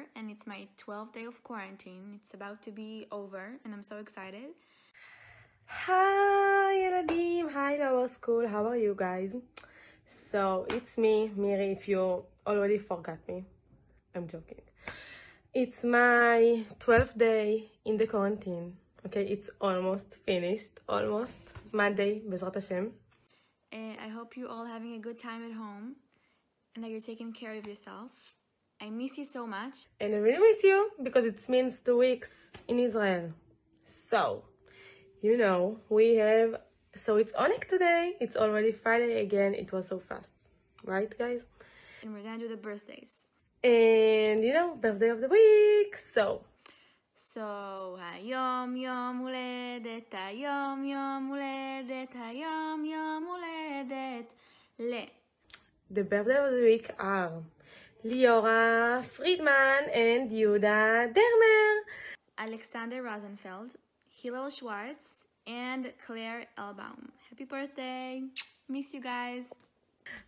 here and it's my 12th day of quarantine. It's about to be over and I'm so excited. Hi Eladim! Hi Lower School! How are you guys? So it's me, Miri, if you already forgot me. I'm joking. It's my 12th day in the quarantine. Okay, it's almost finished. Almost. Monday, Bezrat Hashem. Eh, I hope you're all having a good time at home and that you're taking care of yourself. I miss you so much. And I really miss you because it means two weeks in Israel. So, you know, we have... So it's Onik today. It's already Friday again. It was so fast. Right, guys? And we're gonna do the birthdays. And, you know, birthday of the week. So... So, היום יום הולדת, היום יום הולדת, היום יום הולדת, ל... The birthday of the week are Liora Friedman and Yuda Dermer, Alexander Rosenfeld, Hillel Schwartz, and Claire Elbaum. Happy birthday! Miss you guys!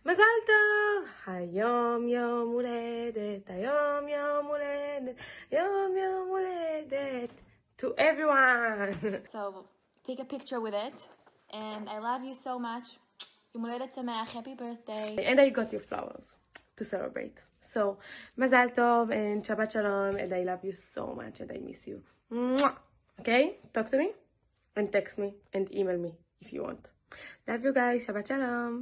מזל טוב! היום יום הולדת, היום יום הולדת, יום יום הולדת. To everyone! so, take a picture with it. And I love you so much. יום הולדת שמח, happy birthday. And I got you flowers to celebrate. So, mazal tov and Shabbat shalom, and I love you so much and I miss you. Mwah! Okay? Talk to me and text me and email me if you want. Love you guys. Shabbat shalom.